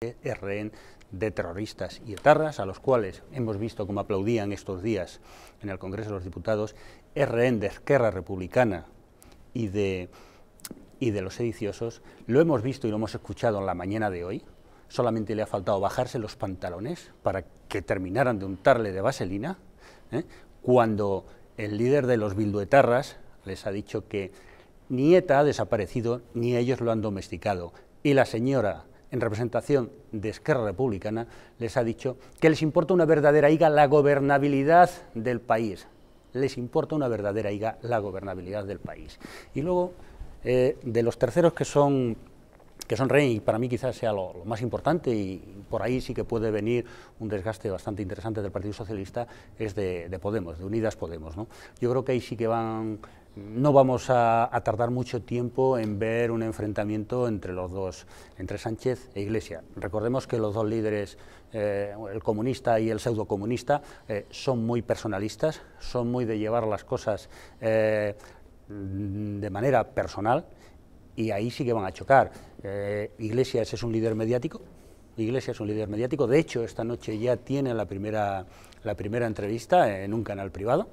es de terroristas y etarras, a los cuales hemos visto como aplaudían estos días en el Congreso de los Diputados, es rehén de Esquerra Republicana y de, y de los sediciosos, lo hemos visto y lo hemos escuchado en la mañana de hoy, solamente le ha faltado bajarse los pantalones para que terminaran de untarle de vaselina, ¿eh? cuando el líder de los bilduetarras les ha dicho que ni ETA ha desaparecido, ni ellos lo han domesticado, y la señora en representación de Esquerra Republicana, les ha dicho que les importa una verdadera higa la gobernabilidad del país. Les importa una verdadera higa la gobernabilidad del país. Y luego, eh, de los terceros que son que son rey, y para mí quizás sea lo, más importante, y por ahí sí que puede venir un desgaste bastante interesante del Partido Socialista, es de, Podemos, de Unidas Podemos. ¿no? Yo creo que ahí sí que van no vamos a, tardar mucho tiempo en ver un enfrentamiento entre los dos, entre Sánchez e Iglesia. Recordemos que los dos líderes, eh, el comunista y el pseudo comunista, eh, son muy personalistas, son muy de llevar las cosas eh, de manera personal y ahí sí que van a chocar. Iglesias es un líder mediático, Iglesias es un líder mediático, de hecho esta noche ya tiene la primera, la primera entrevista en un canal privado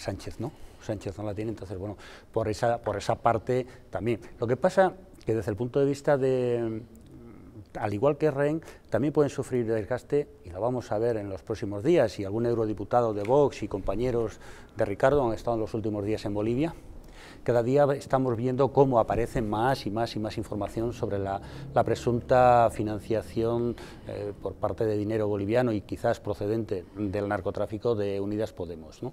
Sánchez no, Sánchez no la tiene, entonces bueno, por esa, por esa parte también. Lo que pasa que desde el punto de vista de, mm, al igual que REN, también pueden sufrir desgaste, y lo vamos a ver en los próximos días, y algún eurodiputado de Vox y compañeros de Ricardo han estado en los últimos días en Bolivia, cada día estamos viendo cómo aparece más y más y más información sobre la, la presunta financiación eh, por parte de dinero boliviano y quizás procedente del narcotráfico de Unidas Podemos. ¿no?